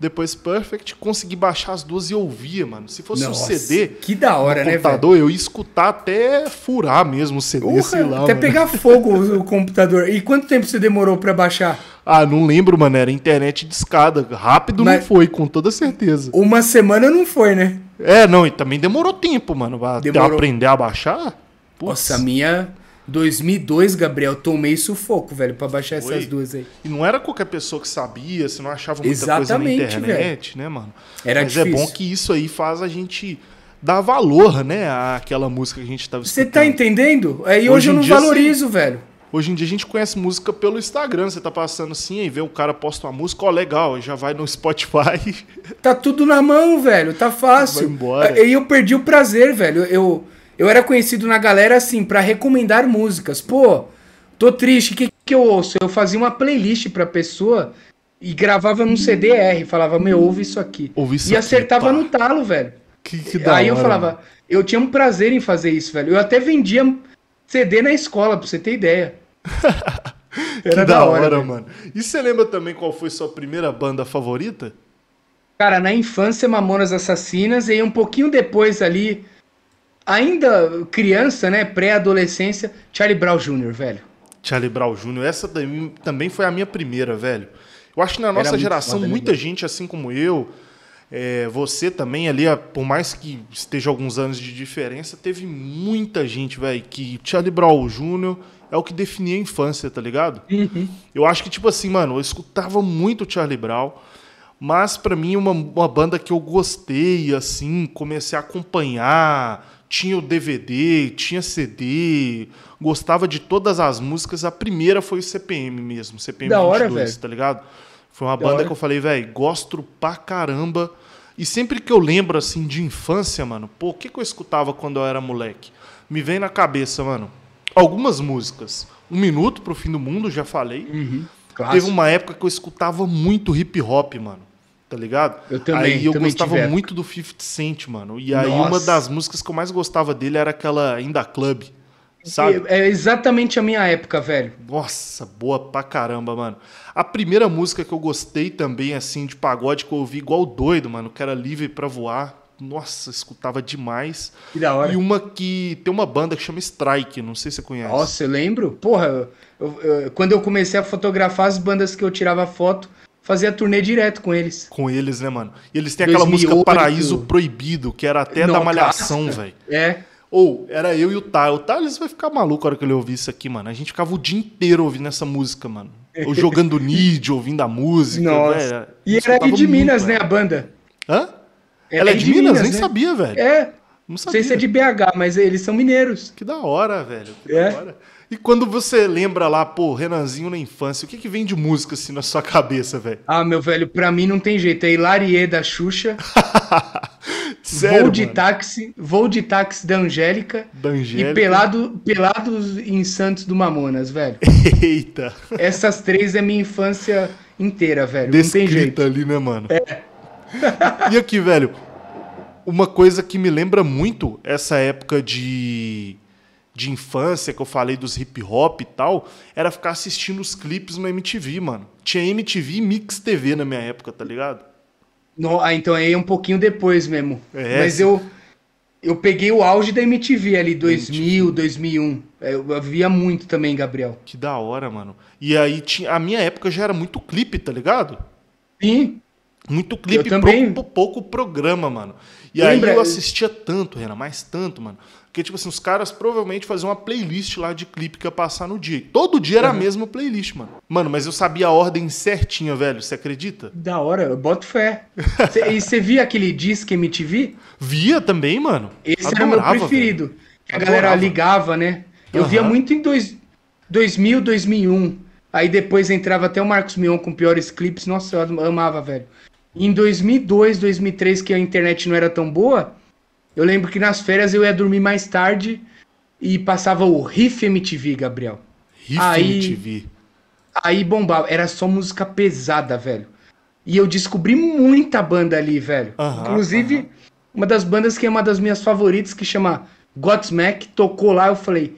depois Perfect, consegui baixar as duas e ouvia, mano. Se fosse Nossa, um CD. Que da hora, né, computador, eu ia escutar até furar mesmo o CD, Urra, sei lá. Até mano. pegar fogo o computador. E quanto tempo você demorou para baixar? Ah, não lembro, mano. Era internet de escada. Rápido Mas não foi, com toda certeza. Uma semana não foi, né? É, não, e também demorou tempo, mano. Pra demorou. aprender a baixar. Putz. Nossa, a minha 2002, Gabriel, tomei sufoco, velho, para baixar Foi. essas duas aí. E não era qualquer pessoa que sabia, você não achava muita Exatamente, coisa na internet, velho. né, mano? Era Mas difícil. é bom que isso aí faz a gente dar valor, né, àquela música que a gente tava escutando. Você tá entendendo? É, e hoje, hoje eu não valorizo, velho. Hoje em dia a gente conhece música pelo Instagram, você tá passando assim, aí vê o cara posta uma música, ó, oh, legal, e já vai no Spotify. Tá tudo na mão, velho, tá fácil. Vai embora. E eu perdi o prazer, velho. Eu eu era conhecido na galera assim para recomendar músicas. Pô, tô triste, o que, que eu ouço? Eu fazia uma playlist pra pessoa e gravava num CDR, falava, meu, ouve isso aqui. isso e acertava no talo, velho. Que, que da Aí hora. eu falava, eu tinha um prazer em fazer isso, velho. Eu até vendia CD na escola, pra você ter ideia. Era da, da, hora, hora mano. E você lembra também qual foi sua primeira banda favorita? Cara, na infância, Mamonas Assassinas, e aí um pouquinho depois ali, ainda criança, né, pré-adolescência, Charlie Brown Jr., velho. Charlie Brown Jr., essa também foi a minha primeira, velho. Eu acho que na nossa geração, né, muita gente, assim como eu, é, você também ali, por mais que esteja alguns anos de diferença, teve muita gente, velho, que Charlie Brown Jr. é o que definia a infância, tá ligado? Uhum. Eu acho que, tipo assim, mano, eu escutava muito Charlie Brown, mas para mim uma, uma banda que eu gostei, assim, comecei a acompanhar, tinha o DVD, tinha CD, gostava de todas as músicas. A primeira foi o CPM mesmo, CPM da 22, hora, tá ligado? Foi uma da banda hora. que eu falei, velho, gosto pra caramba. E sempre que eu lembro, assim, de infância, mano, pô, o que, que eu escutava quando eu era moleque? Me vem na cabeça, mano, algumas músicas. Um Minuto pro Fim do Mundo, já falei. Uhum, Teve uma época que eu escutava muito hip hop, mano tá ligado? Eu também. Aí eu também gostava muito do 50 Cent, mano. E aí Nossa. uma das músicas que eu mais gostava dele era aquela Ainda Club. Sabe? É, é exatamente a minha época, velho. Nossa, boa pra caramba, mano. A primeira música que eu gostei também, assim, de pagode, que eu ouvi igual doido, mano, que era Livre para Voar. Nossa, escutava demais. Que da hora. E uma que tem uma banda que chama Strike, não sei se você conhece. Nossa, eu lembro. Porra, eu, eu, quando eu comecei a fotografar as bandas que eu tirava foto, fazia turnê direto com eles. Com eles, né, mano? E eles têm aquela música Paraíso né? Proibido, que era até Não, da Malhação, velho. É. Ou, era eu e o Thales. O Thales vai ficar maluco a hora que ele ouvir isso aqui, mano. A gente ficava o dia inteiro ouvindo essa música, mano. Ou jogando Nid, ouvindo a música. Nossa. Véio. E era de muito, Minas, véio. né, a banda? Hã? Era é, Ela é, é de, de Minas? Minas? Nem né? sabia, velho. É. Não, Não sei se é de BH, mas eles são mineiros. Que da hora, velho. Que é. da hora. E quando você lembra lá, pô, Renanzinho na infância, o que que vem de música assim na sua cabeça, velho? Ah, meu velho, pra mim não tem jeito. É Hilarie da Xuxa. Sério, vou de mano? táxi, vou de táxi da Angélica, da Angélica. e pelado, pelados em Santos do Mamonas, velho. Eita. Essas três é minha infância inteira, velho. Descrita não tem jeito. ali, né, mano? É. e aqui, velho, uma coisa que me lembra muito essa época de de infância, que eu falei dos hip hop e tal, era ficar assistindo os clipes no MTV, mano. Tinha MTV e Mix TV na minha época, tá ligado? No, ah, então aí é um pouquinho depois mesmo. É, Mas sim. eu eu peguei o auge da MTV ali, 2000, MTV. 2001. Eu, eu via muito também, Gabriel. Que da hora, mano. E aí tinha, a minha época já era muito clipe, tá ligado? Sim. Muito clipe, eu também. pouco programa, mano. E Lembra? aí eu assistia tanto, Renan, mais tanto, mano. Porque, tipo assim, os caras provavelmente faziam uma playlist lá de clipe que ia passar no dia. Todo dia era uhum. a mesma playlist, mano. Mano, mas eu sabia a ordem certinha, velho. Você acredita? Da hora, eu boto fé. cê, e você via aquele Disque MTV? Via também, mano. Esse Adorava, era o meu preferido. A galera ligava, né? Eu uhum. via muito em dois, 2000, 2001. Aí depois entrava até o Marcos Mion com piores clipes. Nossa, eu amava, velho. Em 2002, 2003, que a internet não era tão boa, eu lembro que nas férias eu ia dormir mais tarde e passava o Riff MTV, Gabriel. Riff aí, MTV. Aí bombava. Era só música pesada, velho. E eu descobri muita banda ali, velho. Inclusive, uma das bandas que é uma das minhas favoritas, que chama Godsmack, tocou lá. Eu falei,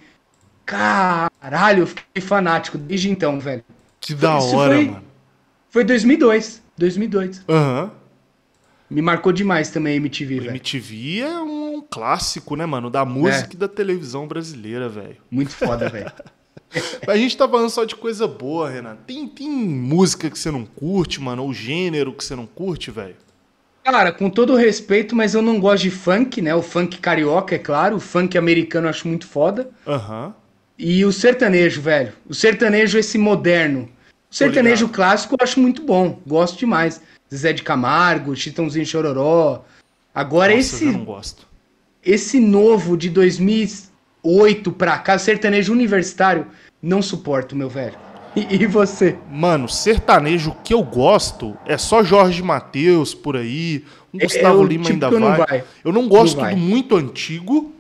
caralho, eu fiquei fanático desde então, velho. Que da Isso hora, foi, mano. Foi 2002. 2002. Aham. Me marcou demais também a MTV, velho. MTV é um clássico, né, mano? Da música é. e da televisão brasileira, velho. Muito foda, velho. a gente tá falando só de coisa boa, Renan. Tem, tem música que você não curte, mano? Ou gênero que você não curte, velho? Cara, com todo respeito, mas eu não gosto de funk, né? O funk carioca, é claro. O funk americano eu acho muito foda. Aham. Uhum. E o sertanejo, velho. O sertanejo, esse moderno. O sertanejo clássico eu acho muito bom. Gosto demais. Zezé de Camargo, Chitãozinho Chororó. Agora Nossa, esse. Eu não gosto. Esse novo de 2008 pra cá, sertanejo universitário, não suporto, meu velho. E, e você? Mano, sertanejo que eu gosto é só Jorge Matheus por aí, um é, Gustavo é Lima tipo ainda vai. Não vai. Eu não gosto não do muito antigo,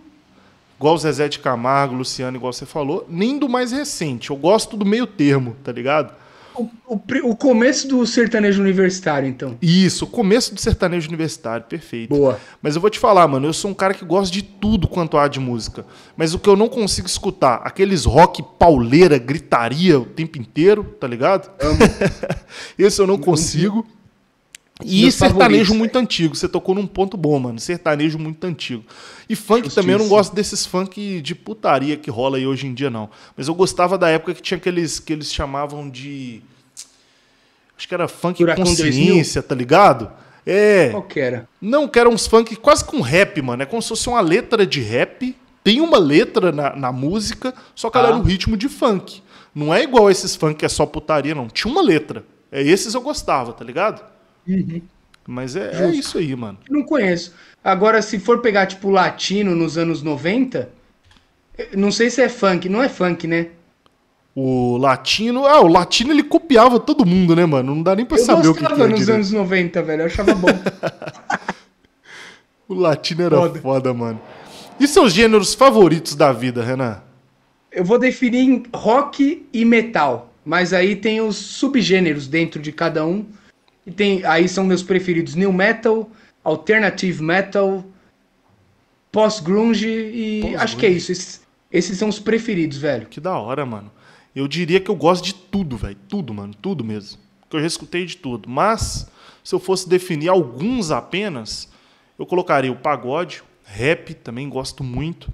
igual Zezé de Camargo, Luciano, igual você falou, nem do mais recente. Eu gosto do meio termo, tá ligado? o, o, o, começo do sertanejo universitário, então. Isso, o começo do sertanejo universitário, perfeito. Boa. Mas eu vou te falar, mano, eu sou um cara que gosta de tudo quanto há de música. Mas o que eu não consigo escutar, aqueles rock pauleira, gritaria o tempo inteiro, tá ligado? Amo. Esse eu não consigo. E Meus sertanejo favoritos. muito antigo. Você tocou num ponto bom, mano. Sertanejo muito antigo. E funk Justiça. também, eu não gosto desses funk de putaria que rola aí hoje em dia, não. Mas eu gostava da época que tinha aqueles que eles chamavam de. Acho que era funk Furacão consciência, tá ligado? É. Qual que era? Não, que era uns funk quase com rap, mano. É como se fosse uma letra de rap. Tem uma letra na, na música, só que ah. ela era tá. um ritmo de funk. Não é igual esses funk que é só putaria, não. Tinha uma letra. É, esses eu gostava, tá ligado? Uhum. Mas é, é, isso aí, mano. Não conheço. Agora, se for pegar, tipo, latino nos anos 90, não sei se é funk. Não é funk, né? O latino. Ah, o latino ele copiava todo mundo, né, mano? Não dá nem pra eu saber o que, que era. Eu nos direito. anos 90, velho. Eu achava bom. o latino era foda. foda, mano. E seus gêneros favoritos da vida, Renan? Eu vou definir em rock e metal. Mas aí tem os subgêneros dentro de cada um. E tem, aí são meus preferidos: New Metal, Alternative Metal, Post-Grunge e Post -grunge. acho que é isso. Esses, esses são os preferidos, velho. Que da hora, mano. Eu diria que eu gosto de tudo, velho. Tudo, mano. Tudo mesmo. Que eu já escutei de tudo. Mas, se eu fosse definir alguns apenas, eu colocaria o pagode, rap, também gosto muito,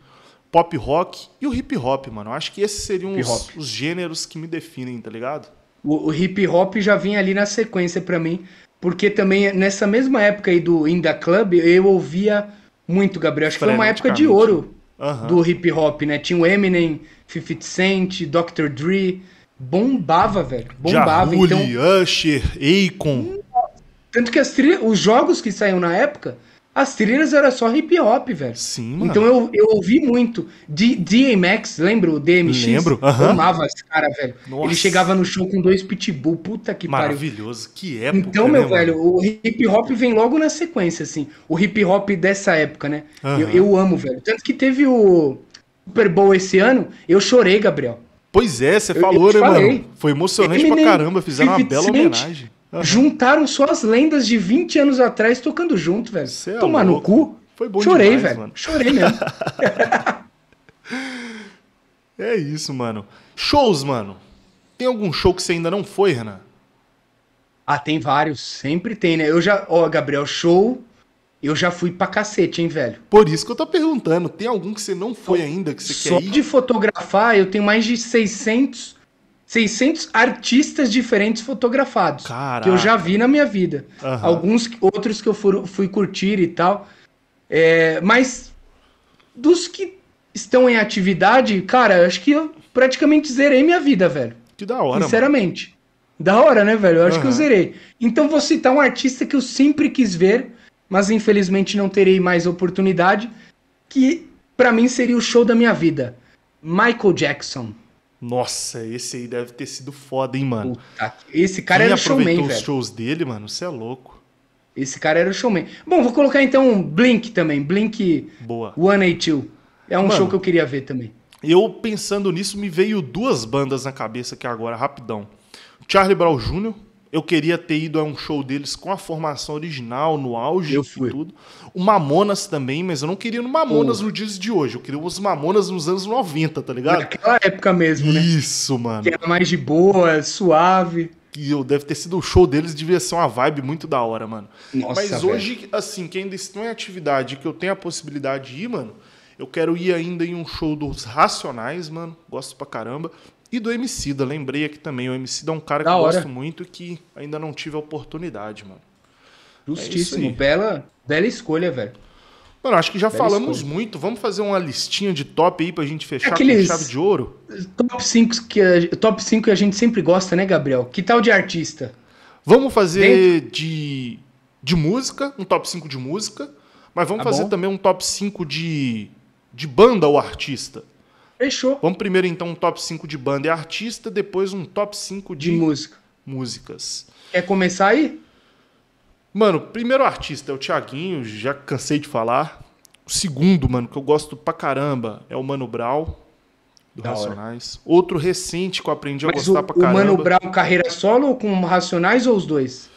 pop rock e o hip hop, mano. acho que esses seriam os, os, gêneros que me definem, tá ligado? o, o hip hop já vinha ali na sequência para mim, porque também nessa mesma época aí do Inda Club, eu ouvia muito, Gabriel. Acho que foi uma época de ouro uhum. do hip hop, né? Tinha o Eminem, 50 Cent, Dr. Dre, bombava, velho. Bombava. Jahuli, então... Usher, Akon. Tanto que as os jogos que saíam na época as trilhas era só hip hop, velho. Sim, mano. Então eu, eu ouvi muito. D DMX, lembra o DMX? Lembro, uh -huh. Eu amava esse cara, velho. Nossa. Ele chegava no show com dois pitbull, puta que pariu. Maravilhoso, que época, Então, né, meu né, velho, mano? o hip hop vem logo na sequência, assim. O hip hop dessa época, né? Uh -huh. eu, eu amo, velho. Tanto que teve o Super Bowl esse ano, eu chorei, Gabriel. Pois é, você falou, né, mano? Foi emocionante Eminem, pra caramba, fizeram uma bela homenagem. Uhum. Juntaram só as lendas de 20 anos atrás tocando junto, velho. Cê é Tomar no cu. Foi bom Chorei, demais, velho. Mano. Chorei mesmo. é isso, mano. Shows, mano. Tem algum show que você ainda não foi, Renan? Ah, tem vários. Sempre tem, né? Eu já. Ó, Gabriel, show. Eu já fui pra cacete, hein, velho? Por isso que eu tô perguntando. Tem algum que você não foi ainda, que você Só quer ir? Só de fotografar, eu tenho mais de 600 600 artistas diferentes fotografados. Caraca. Que eu já vi na minha vida. Uhum. Alguns outros que eu fui, fui curtir e tal. É, mas dos que estão em atividade, cara, acho que eu praticamente zerei minha vida, velho. Que da hora. Sinceramente. Mano. Da hora, né, velho? Eu acho uhum. que eu zerei. Então vou citar um artista que eu sempre quis ver, mas infelizmente não terei mais oportunidade, que para mim seria o show da minha vida. Michael Jackson. Nossa, esse aí deve ter sido foda, hein, mano. Puta, esse cara Quem era o showman, os shows dele, mano, você é louco. Esse cara era o showman. Bom, vou colocar então um Blink também, Blink Boa. 182. É um mano, show que eu queria ver também. Eu pensando nisso, me veio duas bandas na cabeça aqui agora, rapidão. Charlie Brown Jr., eu queria ter ido a um show deles com a formação original, no auge eu fui. e tudo. O Mamonas também, mas eu não queria no Mamonas oh. no dias de hoje. Eu queria os Mamonas nos anos 90, tá ligado? Naquela época mesmo, né? Isso, mano. Que era mais de boa, suave. E eu deve ter sido o show deles, devia ser uma vibe muito da hora, mano. Nossa, mas hoje, assim, que ainda estão em é atividade que eu tenho a possibilidade de ir, mano, eu quero ir ainda em um show dos Racionais, mano. Gosto pra caramba. E do Emicida, lembrei aqui também. O Emicida é um cara da que eu gosto muito e que ainda não tive a oportunidade, mano. É Justíssimo. É bela, bela escolha, velho. Mano, acho que já bela falamos escolha. muito. Vamos fazer uma listinha de top aí pra gente fechar Aqueles com chave de ouro? Top 5 que, a, top 5 que a gente sempre gosta, né, Gabriel? Que tal de artista? Vamos fazer de, de música, um top 5 de música. Mas vamos tá fazer bom. também um top 5 de, de banda ou artista. Fechou. Vamos primeiro, então, um top 5 de banda e artista, depois um top 5 de, de música. músicas. Quer começar aí? Mano, primeiro artista é o Thiaguinho, já cansei de falar. O segundo, mano, que eu gosto pra caramba, é o Mano Brown, do da Racionais. Hora. Outro recente que eu aprendi Mas a gostar o, pra caramba. O Mano Brown carreira solo ou com Racionais ou os dois?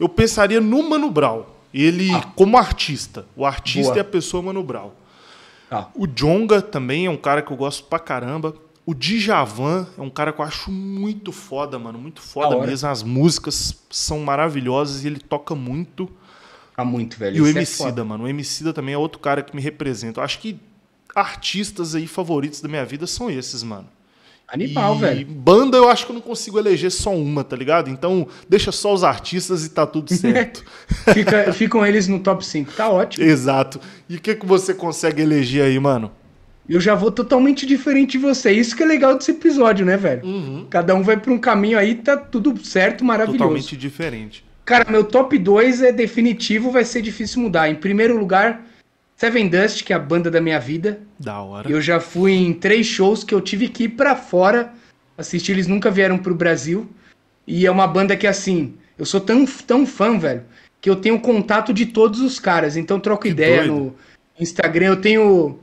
Eu pensaria no Mano Brown. Ele, ah. como artista. O artista Boa. é a pessoa Mano Brown. Ah. O Jonga também é um cara que eu gosto pra caramba. O Djavan é um cara que eu acho muito foda, mano. Muito foda mesmo. As músicas são maravilhosas e ele toca muito. Ah, muito, velho. E Isso o é Emicida, é mano. O Emicida também é outro cara que me representa. Eu acho que artistas aí favoritos da minha vida são esses, mano. Animal, e velho. Banda eu acho que eu não consigo eleger só uma, tá ligado? Então deixa só os artistas e tá tudo certo. Fica, ficam eles no top 5, tá ótimo. Exato. E o que, que você consegue eleger aí, mano? Eu já vou totalmente diferente de você. Isso que é legal desse episódio, né, velho? Uhum. Cada um vai pra um caminho aí, tá tudo certo, maravilhoso. Totalmente diferente. Cara, meu top 2 é definitivo, vai ser difícil mudar. Em primeiro lugar, Seven Dust, que é a banda da minha vida. Da hora. Eu já fui em três shows que eu tive que ir para fora assistir, eles nunca vieram pro Brasil. E é uma banda que, assim, eu sou tão, tão fã, velho, que eu tenho contato de todos os caras. Então troco que ideia doido. no Instagram. Eu tenho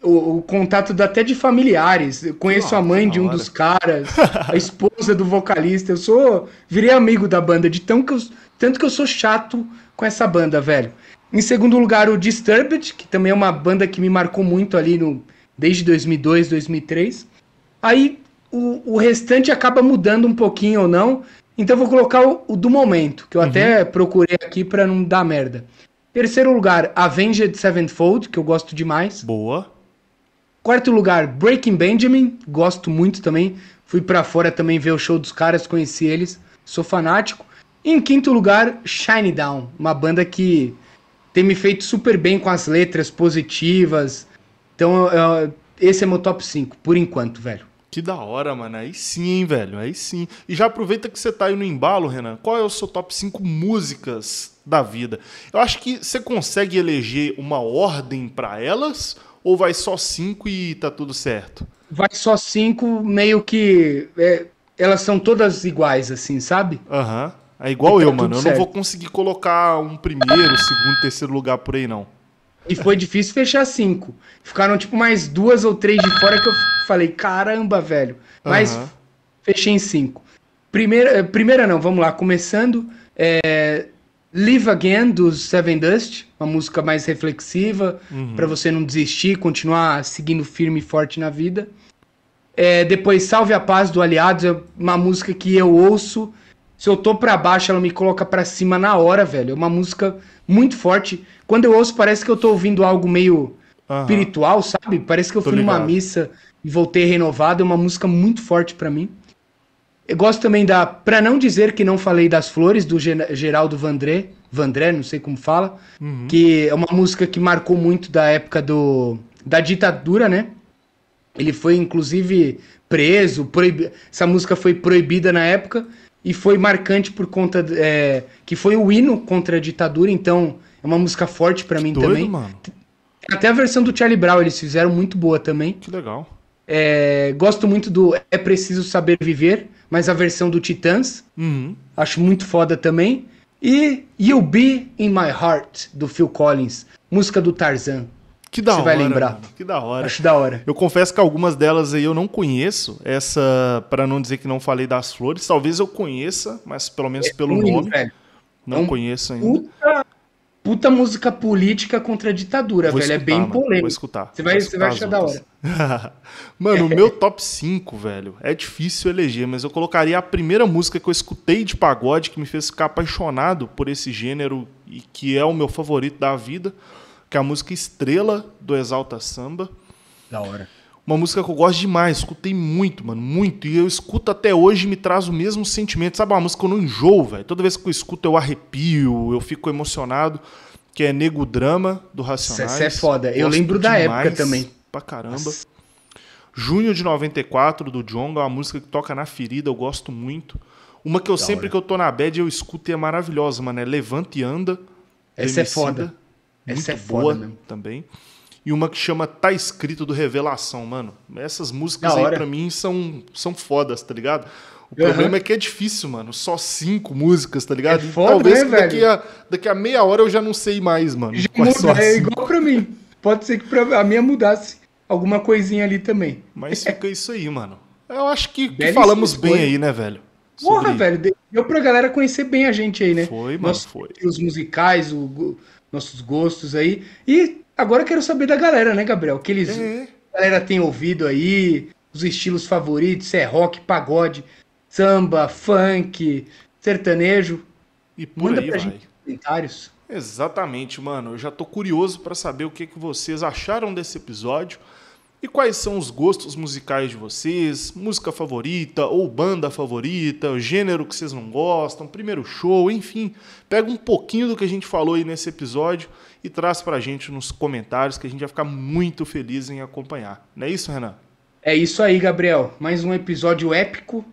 o, o, contato até de familiares. Eu conheço oh, a mãe de um dos caras, a esposa do vocalista. Eu sou. Virei amigo da banda, de tão que eu, tanto que eu sou chato com essa banda, velho. Em segundo lugar, o Disturbed, que também é uma banda que me marcou muito ali no, desde 2002, 2003. Aí o, o restante acaba mudando um pouquinho ou não. Então vou colocar o, o do momento, que eu uhum. até procurei aqui para não dar merda. Terceiro lugar, Avenged Sevenfold, que eu gosto demais. Boa. Quarto lugar, Breaking Benjamin, gosto muito também. Fui para fora também ver o show dos caras, conheci eles, sou fanático. Em quinto lugar, Shine Down, uma banda que tem me feito super bem com as letras positivas. Então, eu, esse é meu top 5, por enquanto, velho. Que da hora, mano. Aí sim, hein, velho. Aí sim. E já aproveita que você tá aí no embalo, Renan. Qual é o seu top 5 músicas da vida? Eu acho que você consegue eleger uma ordem para elas ou vai só 5 e tá tudo certo? Vai só 5, meio que é, elas são todas iguais assim, sabe? Aham. Uhum. É igual tá eu, mano. Eu certo. não vou conseguir colocar um primeiro, segundo, terceiro lugar por aí, não. E foi difícil fechar cinco. Ficaram, tipo, mais duas ou três de fora que eu falei, caramba, velho. Mas uhum. fechei em cinco. Primeira, eh, primeira não, vamos lá. Começando, é, Live Again, do Seven Dust. Uma música mais reflexiva, uhum. para você não desistir, continuar seguindo firme e forte na vida. É, depois, Salve a Paz, do Aliados. É uma música que eu ouço se eu tô pra baixo, ela me coloca pra cima na hora, velho. É uma música muito forte. Quando eu ouço, parece que eu tô ouvindo algo meio uhum. espiritual, sabe? Parece que eu tô fui ligado. numa missa e voltei renovado. É uma música muito forte para mim. Eu gosto também da. Pra não dizer que não falei das flores, do Geraldo Vandré. Vandré, não sei como fala. Uhum. Que é uma música que marcou muito da época do, da ditadura, né? Ele foi, inclusive, preso. Essa música foi proibida na época e foi marcante por conta é, que foi o hino contra a ditadura, então é uma música forte para mim doido, também. Mano. Até a versão do Charlie Brown eles fizeram muito boa também. Que legal. É, gosto muito do É Preciso Saber Viver, mas a versão do Titãs. Uhum. Acho muito foda também. E You'll Be In My Heart, do Phil Collins. Música do Tarzan. Que da Você hora. Você vai lembrar. Mano, que da hora. Acho da hora. Eu confesso que algumas delas aí eu não conheço. Essa, para não dizer que não falei das flores, talvez eu conheça, mas pelo menos é pelo nome. Velho. Não é conheço ainda. Puta, puta, música política contra a ditadura, vou velho. É escutar, é bem polêmico. Vou escutar. Você vai, você vai achar da hora. mano, o meu top 5, velho. É difícil eleger, mas eu colocaria a primeira música que eu escutei de pagode que me fez ficar apaixonado por esse gênero e que é o meu favorito da vida que é a música estrela do Exalta Samba. Da hora. Uma música que eu gosto demais, escutei muito, mano, muito. E eu escuto até hoje e me traz o mesmo sentimento. Sabe, é uma música que eu não enjoo, velho. Toda vez que eu escuto, eu arrepio, eu fico emocionado. Que é Nego Drama, do Racionais. Isso é foda. Eu gosto lembro da época também. Pra caramba. Nossa. Junho de 94, do Jonga, é uma música que toca na ferida, eu gosto muito. Uma que eu da sempre hora. que eu tô na bad, eu escuto e é maravilhosa, mano. É Levanta e Anda. Essa é foda. Essa é boa foda, também. E uma que chama Tá Escrito do Revelação, mano. Essas músicas aí pra mim são, são fodas, tá ligado? O uhum. problema é que é difícil, mano. Só cinco músicas, tá ligado? É foda, Talvez né, daqui, velho? A, daqui a meia hora eu já não sei mais, mano. Muda, é igual pra mim. Pode ser que pra, a minha mudasse alguma coisinha ali também. Mas fica isso aí, mano. Eu acho que, que falamos bem aí, né, velho? Porra, Sobre... velho. Deu pra galera conhecer bem a gente aí, né? Foi, mano, Nossa, foi. Os musicais, o, nossos gostos aí. E agora quero saber da galera, né, Gabriel? Que eles, uhum. a galera tem ouvido aí, os estilos favoritos, se é rock, pagode, samba, funk, sertanejo. E por Manda aí pra vai. gente comentários. Exatamente, mano. Eu já tô curioso para saber o que, que vocês acharam desse episódio. E quais são os gostos musicais de vocês? Música favorita ou banda favorita? Gênero que vocês não gostam? Primeiro show? Enfim, pega um pouquinho do que a gente falou aí nesse episódio e traz pra gente nos comentários que a gente vai ficar muito feliz em acompanhar. Não é isso, Renan? É isso aí, Gabriel. Mais um episódio épico.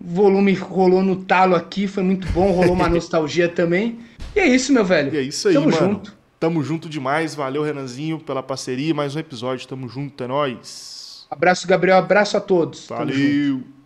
O volume rolou no talo aqui, foi muito bom, rolou uma nostalgia também. E é isso, meu velho. E é isso aí, Tamo mano. junto. Tamo junto demais. Valeu, Renanzinho, pela parceria. Mais um episódio. Tamo junto, é nóis. Abraço, Gabriel. Abraço a todos. Valeu.